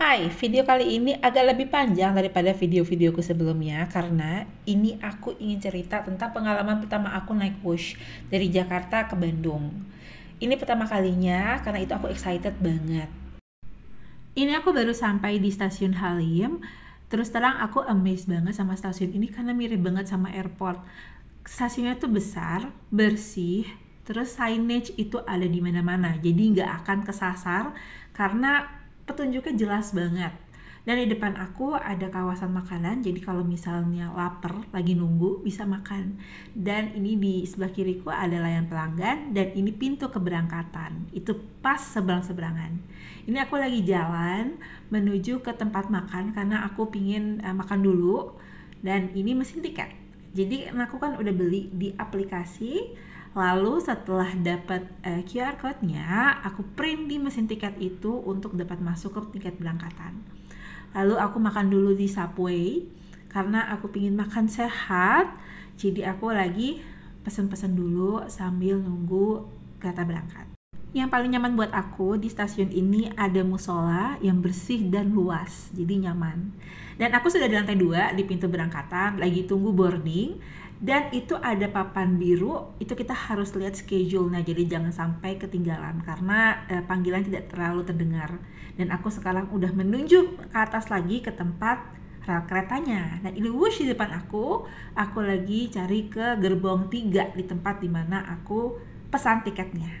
Hai, video kali ini agak lebih panjang daripada video-videoku sebelumnya karena ini aku ingin cerita tentang pengalaman pertama aku naik bus dari Jakarta ke Bandung. Ini pertama kalinya karena itu aku excited banget. Ini aku baru sampai di stasiun Halim. Terus terang aku amazed banget sama stasiun ini karena mirip banget sama airport. Stasiunnya tuh besar, bersih, terus signage itu ada di mana-mana. Jadi nggak akan kesasar karena petunjuknya jelas banget. Dan di depan aku ada kawasan makanan, jadi kalau misalnya lapar lagi nunggu bisa makan. Dan ini di sebelah kiriku ada layan pelanggan dan ini pintu keberangkatan. Itu pas seberang-seberangan. Ini aku lagi jalan menuju ke tempat makan karena aku pingin uh, makan dulu dan ini mesin tiket. Jadi aku kan udah beli di aplikasi Lalu setelah dapat uh, eh, QR code-nya, aku print di mesin tiket itu untuk dapat masuk ke tiket berangkatan. Lalu aku makan dulu di Subway karena aku pingin makan sehat. Jadi aku lagi pesen-pesen dulu sambil nunggu kereta berangkat. Yang paling nyaman buat aku di stasiun ini ada musola yang bersih dan luas, jadi nyaman. Dan aku sudah di lantai dua di pintu berangkatan, lagi tunggu boarding dan itu ada papan biru itu kita harus lihat schedule nah jadi jangan sampai ketinggalan karena eh, panggilan tidak terlalu terdengar dan aku sekarang udah menunjuk ke atas lagi ke tempat rel keretanya nah ini wush di depan aku aku lagi cari ke gerbong tiga di tempat dimana aku pesan tiketnya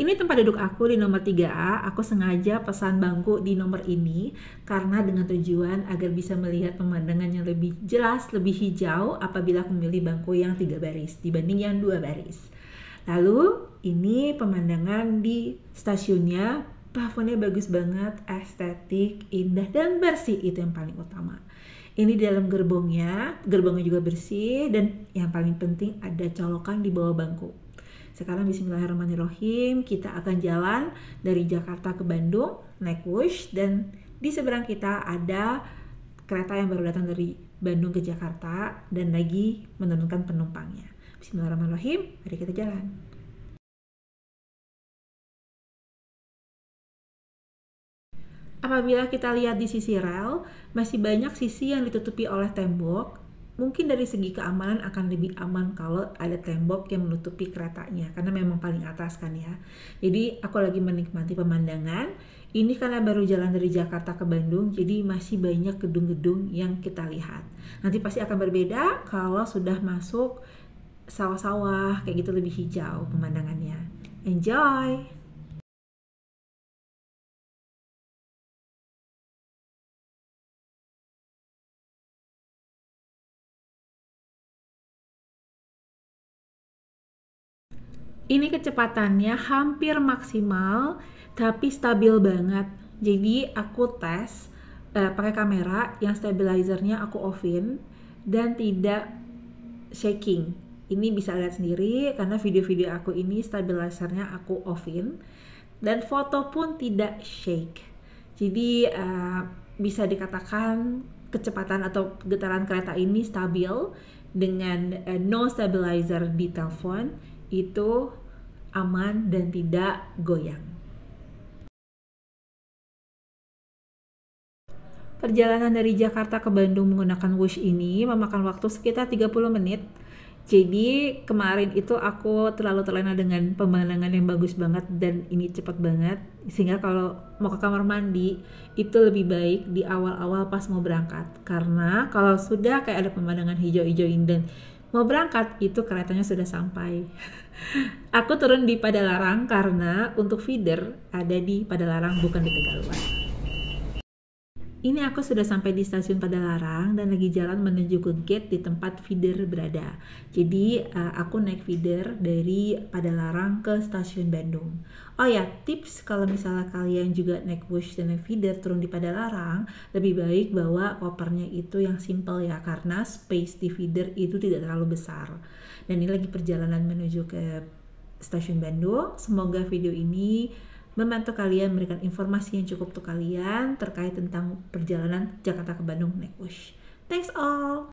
ini tempat duduk aku di nomor 3A. Aku sengaja pesan bangku di nomor ini karena dengan tujuan agar bisa melihat pemandangan yang lebih jelas, lebih hijau apabila aku memilih bangku yang tiga baris dibanding yang dua baris. Lalu ini pemandangan di stasiunnya, plafonnya bagus banget, estetik, indah dan bersih itu yang paling utama. Ini di dalam gerbongnya, gerbongnya juga bersih dan yang paling penting ada colokan di bawah bangku. Sekarang bismillahirrahmanirrahim, kita akan jalan dari Jakarta ke Bandung naik Wush dan di seberang kita ada kereta yang baru datang dari Bandung ke Jakarta dan lagi menurunkan penumpangnya. Bismillahirrahmanirrahim, mari kita jalan. Apabila kita lihat di sisi rel, masih banyak sisi yang ditutupi oleh tembok mungkin dari segi keamanan akan lebih aman kalau ada tembok yang menutupi keretanya karena memang paling atas kan ya. Jadi aku lagi menikmati pemandangan. Ini karena baru jalan dari Jakarta ke Bandung, jadi masih banyak gedung-gedung yang kita lihat. Nanti pasti akan berbeda kalau sudah masuk sawah-sawah kayak gitu lebih hijau pemandangannya. Enjoy! Ini kecepatannya hampir maksimal tapi stabil banget. Jadi aku tes uh, pakai kamera yang stabilizernya aku offin dan tidak shaking. Ini bisa lihat sendiri karena video-video aku ini stabilizernya aku offin dan foto pun tidak shake. Jadi uh, bisa dikatakan kecepatan atau getaran kereta ini stabil dengan uh, no stabilizer di telepon itu aman dan tidak goyang. Perjalanan dari Jakarta ke Bandung menggunakan Wush ini memakan waktu sekitar 30 menit. Jadi kemarin itu aku terlalu terlena dengan pemandangan yang bagus banget dan ini cepat banget. Sehingga kalau mau ke kamar mandi itu lebih baik di awal-awal pas mau berangkat. Karena kalau sudah kayak ada pemandangan hijau-hijau dan Mau berangkat, itu keretanya sudah sampai. Aku turun di Padalarang karena untuk feeder ada di Padalarang bukan di Tegaluar. Ini aku sudah sampai di stasiun Padalarang dan lagi jalan menuju ke gate di tempat feeder berada. Jadi uh, aku naik feeder dari Padalarang ke stasiun Bandung. Oh ya, tips kalau misalnya kalian juga naik bus dan naik feeder turun di Padalarang, lebih baik bawa kopernya itu yang simple ya karena space di feeder itu tidak terlalu besar. Dan ini lagi perjalanan menuju ke stasiun Bandung. Semoga video ini membantu kalian memberikan informasi yang cukup untuk kalian terkait tentang perjalanan Jakarta ke Bandung naik Bus. Thanks all.